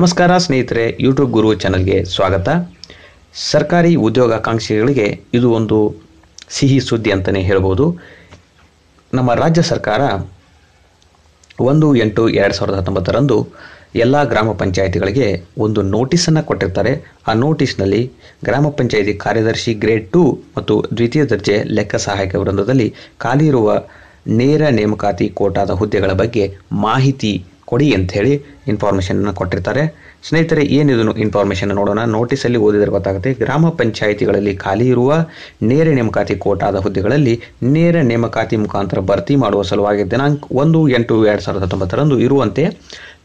ನಮಸ್ಕಾರ ಸ್ನೇಹಿತರೆ ಯೂಟ್ಯೂಬ್ ಗುರು ಚಾನಲ್ಗೆ ಸ್ವಾಗತ ಸರ್ಕಾರಿ ಉದ್ಯೋಗಾಕಾಂಕ್ಷಿಗಳಿಗೆ ಇದು ಒಂದು ಸಿಹಿ ಸುದ್ದಿ ಅಂತಲೇ ಹೇಳ್ಬೋದು ನಮ್ಮ ರಾಜ್ಯ ಸರ್ಕಾರ ಒಂದು ಎಂಟು ಎರಡು ಸಾವಿರದ ಹತ್ತೊಂಬತ್ತರಂದು ಎಲ್ಲ ಗ್ರಾಮ ಪಂಚಾಯಿತಿಗಳಿಗೆ ಒಂದು ನೋಟಿಸನ್ನು ಕೊಟ್ಟಿರ್ತಾರೆ ಆ ನೋಟಿಸ್ನಲ್ಲಿ ಗ್ರಾಮ ಪಂಚಾಯಿತಿ ಕಾರ್ಯದರ್ಶಿ ಗ್ರೇಡ್ ಟು ಮತ್ತು ದ್ವಿತೀಯ ದರ್ಜೆ ಲೆಕ್ಕ ಸಹಾಯಕ ವೃಂದದಲ್ಲಿ ಖಾಲಿ ಇರುವ ನೇರ ನೇಮಕಾತಿ ಕೋಟಾದ ಹುದ್ದೆಗಳ ಬಗ್ಗೆ ಮಾಹಿತಿ ಕೊಡಿ ಅಂತ ಹೇಳಿ ಇನ್ಫಾರ್ಮೇಷನನ್ನು ಕೊಟ್ಟಿರ್ತಾರೆ ಸ್ನೇಹಿತರೆ ಏನಿದು ಇನ್ಫಾರ್ಮೇಷನ್ ನೋಡೋಣ ನೋಟಿಸಲ್ಲಿ ಓದಿದರೆ ಗೊತ್ತಾಗುತ್ತೆ ಗ್ರಾಮ ಪಂಚಾಯಿತಿಗಳಲ್ಲಿ ಖಾಲಿ ಇರುವ ನೇರ ನೇಮಕಾತಿ ಕೋಟಾದ ಹುದ್ದೆಗಳಲ್ಲಿ ನೇರ ನೇಮಕಾತಿ ಮುಖಾಂತರ ಭರ್ತಿ ಮಾಡುವ ಸಲುವಾಗಿ ದಿನಾಂಕ ಒಂದು ಎಂಟು ಎರಡು ಸಾವಿರದ ಹತ್ತೊಂಬತ್ತರಂದು ಇರುವಂತೆ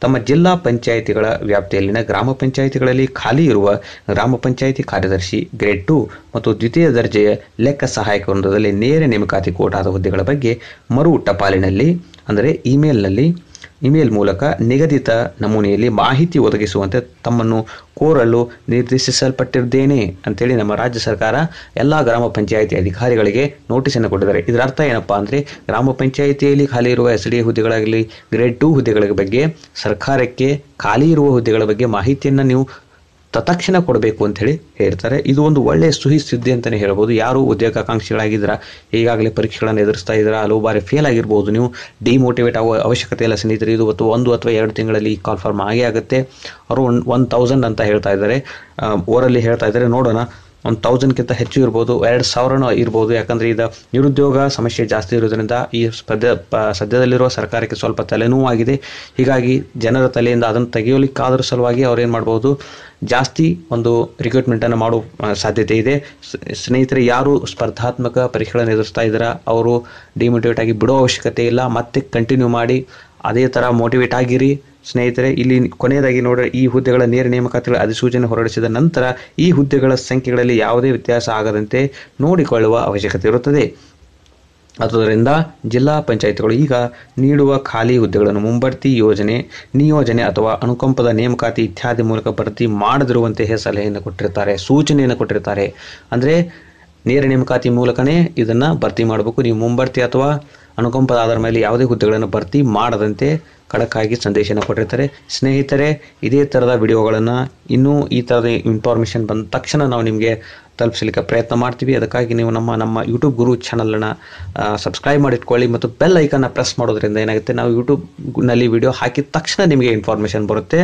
ತಮ್ಮ ಜಿಲ್ಲಾ ಪಂಚಾಯಿತಿಗಳ ವ್ಯಾಪ್ತಿಯಲ್ಲಿನ ಗ್ರಾಮ ಪಂಚಾಯಿತಿಗಳಲ್ಲಿ ಖಾಲಿ ಇರುವ ಗ್ರಾಮ ಪಂಚಾಯಿತಿ ಕಾರ್ಯದರ್ಶಿ ಗ್ರೇಡ್ ಟು ಮತ್ತು ದ್ವಿತೀಯ ದರ್ಜೆಯ ಲೆಕ್ಕ ಸಹಾಯಕ ವೃಂದದಲ್ಲಿ ನೇರ ನೇಮಕಾತಿ ಕೋಟಾದ ಹುದ್ದೆಗಳ ಬಗ್ಗೆ ಮರು ಟಪಾಲಿನಲ್ಲಿ ಅಂದರೆ ಇಮೇಲ್ನಲ್ಲಿ ಇಮೇಲ್ ಮೂಲಕ ನಿಗದಿತ ನಮೂನೆಯಲ್ಲಿ ಮಾಹಿತಿ ಒದಗಿಸುವಂತೆ ತಮ್ಮನ್ನು ಕೋರಲು ನಿರ್ದೇಶಿಸಲ್ಪಟ್ಟಿದ್ದೇನೆ ಅಂತೇಳಿ ನಮ್ಮ ರಾಜ್ಯ ಸರ್ಕಾರ ಎಲ್ಲ ಗ್ರಾಮ ಪಂಚಾಯಿತಿ ಅಧಿಕಾರಿಗಳಿಗೆ ನೋಟಿಸನ್ನು ಕೊಟ್ಟಿದ್ದಾರೆ ಇದರ ಅರ್ಥ ಏನಪ್ಪ ಅಂದರೆ ಗ್ರಾಮ ಪಂಚಾಯಿತಿಯಲ್ಲಿ ಖಾಲಿ ಇರುವ ಎಸ್ ಡಿ ಹುದ್ದೆಗಳಾಗಲಿ ಗ್ರೇಡ್ ಟು ಹುದ್ದೆಗಳ ಬಗ್ಗೆ ಸರ್ಕಾರಕ್ಕೆ ಖಾಲಿ ಇರುವ ಹುದ್ದೆಗಳ ಬಗ್ಗೆ ಮಾಹಿತಿಯನ್ನು ನೀವು ತತ್ಕ್ಷಣ ಕೊಡಬೇಕು ಅಂತ ಹೇಳಿ ಹೇಳ್ತಾರೆ ಇದು ಒಂದು ಒಳ್ಳೆಯ ಸುಹಿ ಸುದ್ದಿ ಅಂತಲೇ ಹೇಳ್ಬೋದು ಯಾರು ಉದ್ಯೋಗಾಕಾಂಕ್ಷಿಗಳಾಗಿದ್ದರ ಈಗಾಗಲೇ ಪರೀಕ್ಷೆಗಳನ್ನು ಎದುರಿಸ್ತಾ ಇದ್ದೀರಾ ಹಲವು ಬಾರಿ ಫೇಲ್ ಆಗಿರ್ಬೋದು ನೀವು ಡಿಮೋಟಿವೇಟ್ ಆಗುವ ಅವಶ್ಯಕತೆ ಇಲ್ಲ ಸ್ನೇಹಿತರೆ ಇದು ಇವತ್ತು ಒಂದು ಅಥವಾ ಎರಡು ತಿಂಗಳಲ್ಲಿ ಈ ಕಾಲ್ ಫಾರ್ಮ್ ಆಗೇ ಆಗುತ್ತೆ ಅವರು ಒನ್ ಒನ್ ತೌಸಂಡ್ ಅಂತ ಹೇಳ್ತಾ ಇದ್ದಾರೆ ಓರಲ್ಲಿ ಹೇಳ್ತಾ ಇದ್ದಾರೆ ನೋಡೋಣ ಒಂದು ತೌಸಂಡ್ಗಿಂತ ಹೆಚ್ಚು ಇರ್ಬೋದು ಎರಡು ಸಾವಿರನೂ ಇರ್ಬೋದು ಯಾಕಂದರೆ ಈಗ ನಿರುದ್ಯೋಗ ಸಮಸ್ಯೆ ಜಾಸ್ತಿ ಇರೋದ್ರಿಂದ ಈ ಸದ್ಯ ಸದ್ಯದಲ್ಲಿರುವ ಸರ್ಕಾರಕ್ಕೆ ಸ್ವಲ್ಪ ತಲೆನೋವಾಗಿದೆ ಹೀಗಾಗಿ ಜನರ ತಲೆಯಿಂದ ಅದನ್ನು ತೆಗೆಯಲಿಕ್ಕಾದ್ರ ಸಲುವಾಗಿ ಏನು ಮಾಡ್ಬೋದು ಜಾಸ್ತಿ ಒಂದು ರಿಕ್ರೂಟ್ಮೆಂಟನ್ನು ಮಾಡೋ ಸಾಧ್ಯತೆ ಇದೆ ಸ್ನೇಹಿತರೆ ಯಾರು ಸ್ಪರ್ಧಾತ್ಮಕ ಪರೀಕ್ಷೆಗಳನ್ನು ಎದುರಿಸ್ತಾ ಇದ್ದೀರಾ ಅವರು ಡಿಮೋಟಿವೇಟ್ ಆಗಿ ಬಿಡೋ ಅವಶ್ಯಕತೆ ಇಲ್ಲ ಮತ್ತೆ ಕಂಟಿನ್ಯೂ ಮಾಡಿ ಅದೇ ಥರ ಮೋಟಿವೇಟ್ ಆಗಿರಿ ಸ್ನೇಹಿತರೆ ಇಲ್ಲಿ ಕೊನೆಯದಾಗಿ ನೋಡಿದ್ರೆ ಈ ಹುದ್ದೆಗಳ ನೇರ ನೇಮಕಾತಿಗಳ ಅಧಿಸೂಚನೆ ಹೊರಡಿಸಿದ ನಂತರ ಈ ಹುದ್ದೆಗಳ ಸಂಖ್ಯೆಗಳಲ್ಲಿ ಯಾವುದೇ ವ್ಯತ್ಯಾಸ ಆಗದಂತೆ ನೋಡಿಕೊಳ್ಳುವ ಅವಶ್ಯಕತೆ ಇರುತ್ತದೆ ಅದುದರಿಂದ ಜಿಲ್ಲಾ ಪಂಚಾಯತ್ಗಳು ಈಗ ನೀಡುವ ಖಾಲಿ ಹುದ್ದೆಗಳನ್ನು ಮುಂಬಡ್ತಿ ಯೋಜನೆ ನಿಯೋಜನೆ ಅಥವಾ ಅನುಕಂಪದ ನೇಮಕಾತಿ ಇತ್ಯಾದಿ ಮೂಲಕ ಭರ್ತಿ ಮಾಡದಿರುವಂತೆಯೇ ಸಲಹೆಯನ್ನು ಕೊಟ್ಟಿರ್ತಾರೆ ಸೂಚನೆಯನ್ನು ಕೊಟ್ಟಿರ್ತಾರೆ ಅಂದರೆ ನೇರ ನೇಮಕಾತಿ ಮೂಲಕನೇ ಇದನ್ನು ಭರ್ತಿ ಮಾಡಬೇಕು ನೀವು ಮುಂಬಡ್ತಿ ಅಥವಾ ಅನುಕಂಪದ ಆಧಾರ ಮೇಲೆ ಯಾವುದೇ ಹುದ್ದೆಗಳನ್ನು ಭರ್ತಿ ಮಾಡದಂತೆ ಖಡಕ್ಕಾಗಿ ಸಂದೇಶನ ಕೊಟ್ಟಿರ್ತಾರೆ ಸ್ನೇಹಿತರೆ ಇದೇ ಥರದ ವಿಡಿಯೋಗಳನ್ನು ಇನ್ನೂ ಈ ಥರದ ಇನ್ಫಾರ್ಮೇಷನ್ ಬಂದ ತಕ್ಷಣ ನಾವು ನಿಮಗೆ ತಲುಪಿಸಲಿಕ್ಕೆ ಪ್ರಯತ್ನ ಮಾಡ್ತೀವಿ ಅದಕ್ಕಾಗಿ ನೀವು ನಮ್ಮ ನಮ್ಮ ಯೂಟ್ಯೂಬ್ ಗುರು ಚಾನಲನ್ನು ಸಬ್ಸ್ಕ್ರೈಬ್ ಮಾಡಿಟ್ಕೊಳ್ಳಿ ಮತ್ತು ಬೆಲ್ ಐಕನ್ನ ಪ್ರೆಸ್ ಮಾಡೋದ್ರಿಂದ ಏನಾಗುತ್ತೆ ನಾವು ಯೂಟ್ಯೂಬ್ನಲ್ಲಿ ವಿಡಿಯೋ ಹಾಕಿದ ತಕ್ಷಣ ನಿಮಗೆ ಇನ್ಫಾರ್ಮೇಷನ್ ಬರುತ್ತೆ